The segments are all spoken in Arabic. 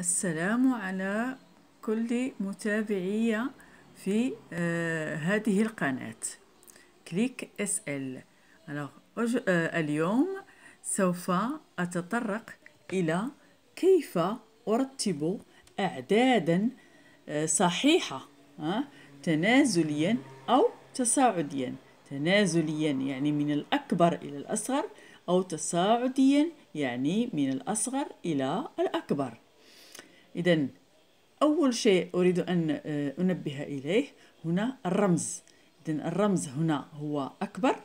السلام على كل متابعي في آه هذه القناة كليك اس ال آه، اليوم سوف أتطرق إلى كيف أرتب أعدادا آه صحيحة آه تنازليا أو تصاعديا تنازليا يعني من الأكبر إلى الأصغر أو تصاعديا يعني من الأصغر إلى الأكبر إذا أول شيء أريد أن آه، أنبه إليه هنا الرمز إذا الرمز هنا هو أكبر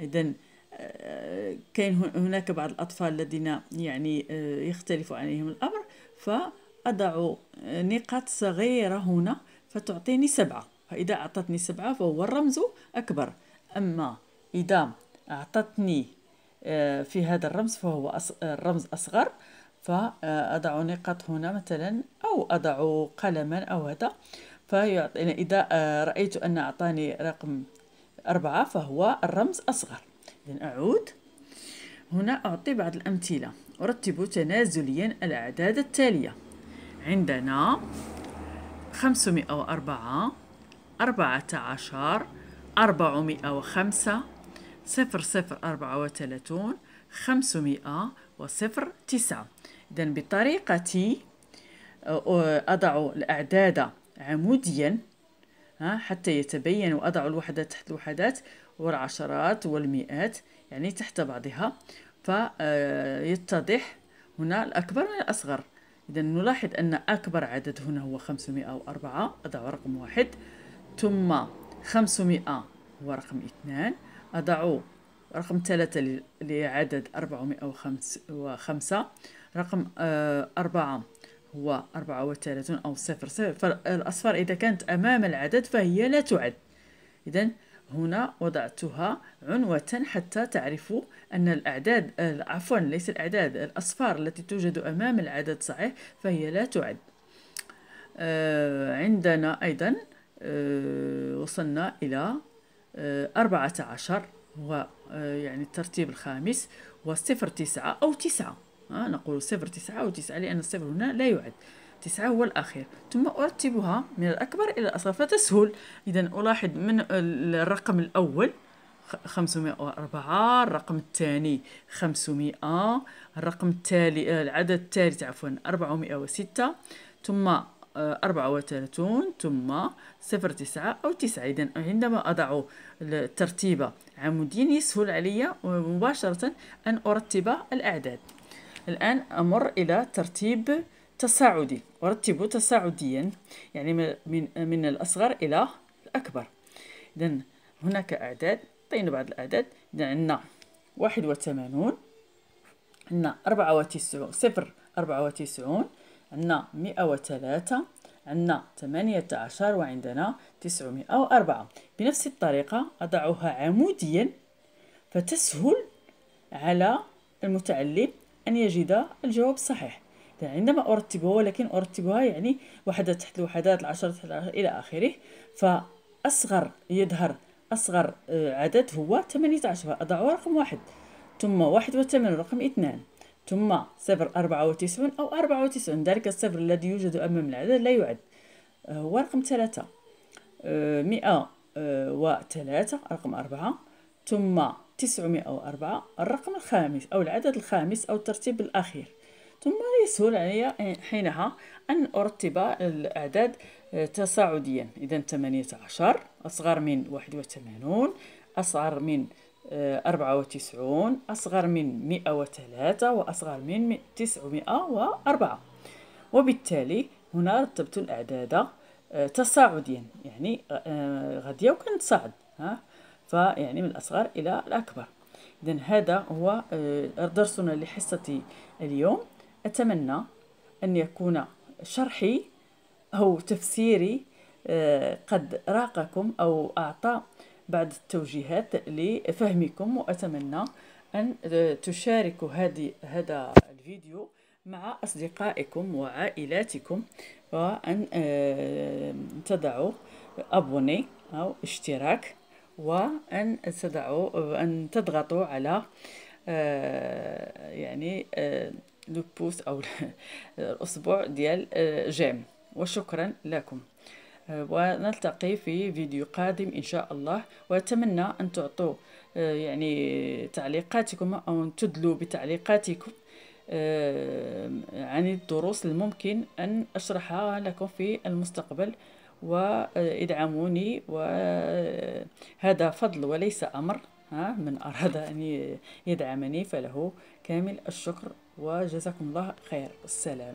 إذا آه، كاين هناك بعض الأطفال الذين يعني آه، يختلف عليهم الأمر فأضع نقاط صغيرة هنا فتعطيني سبعة فإذا أعطتني سبعة فهو الرمز أكبر أما إذا أعطتني في هذا الرمز فهو الرمز أصغر فأضع نقط هنا مثلا أو أضع قلما أو هذا فيعطينا يعني إذا آه، رأيت أن أعطاني رقم أربعة فهو الرمز أصغر إذن أعود هنا أعطي بعض الأمثلة أرتب تنازليا الأعداد التالية عندنا 504 14 405 0034 500 وصفر تسعة إذا بطريقة أضع الأعداد عموديا حتى يتبين وأضع الوحدات تحت الوحدات والعشرات والمئات يعني تحت بعضها فيتضح آه، هنا الأكبر من الأصغر إذا نلاحظ أن أكبر عدد هنا هو 504 أضع رقم واحد ثم 500 هو رقم اثنان أضع رقم ثلاثة لعدد وخمس وخمسة رقم آه، أربعة هو أربعة وثلاثون أو صفر صفر فالأصفار إذا كانت أمام العدد فهي لا تعد إذا هنا وضعتها عنوة حتى تعرفوا أن الأعداد عفوا ليس الأعداد الأصفار التي توجد أمام العدد صحيح فهي لا تعد آه، عندنا أيضا آه، وصلنا إلى أربعة عشر هو آه، يعني الترتيب الخامس هو صفر تسعة أو تسعة آه، نقول صفر تسعة أو تسعة لأن الصفر هنا لا يعد تسعة هو الأخير ثم أرتبها من الأكبر إلى الأصغر فتسهل إذا ألاحظ من الرقم الأول 504 الرقم الثاني 500 الرقم التالي آه، العدد الثالث عفوا 406 ثم أربعة وثلاثون ثم صفر تسعة أو تسعة إذا عندما أضع الترتيبة عموديا يسهل علي مباشرة أن أرتب الأعداد الآن أمر إلى ترتيب تصاعدي أرتب تصاعديا يعني من, من الأصغر إلى الأكبر إذا هناك أعداد أعطينا بعض الأعداد إذا عندنا واحد وثمانون عندنا أربعة وتسعون صفر أربعة وتسعون عندنا مئة وثلاثة عندنا 18 وعندنا 904 بنفس الطريقة أضعها عموديا فتسهل على المتعلم أن يجد الجواب الصحيح عندما أرتبها ولكن أرتبها يعني واحدة تحت الوحدات العشرة تحت العشرة إلى آخره فأصغر يظهر أصغر آه، عدد هو 18 اضعه رقم واحد ثم واحد وثمانون رقم اثنان ثم صفر أربعة وتسعون أو أربعة وتسعون ذلك الصفر الذي يوجد أمام العدد لا يعد هو آه، رقم ثلاثة آه، مئة آه، وثلاثة رقم أربعة ثم تسعمائة وأربعة الرقم الخامس أو العدد الخامس أو الترتيب الأخير ثم يسهل علي حينها أن أرتب الأعداد تصاعديا إذا ثمانية عشر أصغر من واحد 81 أصغر من آه، أربعة وتسعون أصغر من مئة وثلاثة وأصغر من تسعمائة وأربعة وبالتالي هنا رتبت الأعداد آه، تصاعديا يعني آه، غادية وكنتصاعد ها فيعني من الأصغر إلى الأكبر إذا هذا هو درسنا لحصة اليوم أتمنى أن يكون شرحي أو تفسيري قد راقكم أو أعطى بعض التوجيهات لفهمكم وأتمنى أن تشاركوا هذه هذا الفيديو مع أصدقائكم وعائلاتكم وأن آه، تضعوا أبوني أو اشتراك وأن تضعوا أن تضغطوا على آه، يعني آه، لو أو الأصبع ديال جيم وشكرا لكم آه، ونلتقي في فيديو قادم إن شاء الله وأتمنى أن تعطوا آه، يعني تعليقاتكم أو أن تدلوا بتعليقاتكم آه، عن الدروس الممكن أن أشرحها لكم في المستقبل وادعموني وهذا فضل وليس أمر من أراد أن يدعمني فله كامل الشكر وجزاكم الله خير والسلام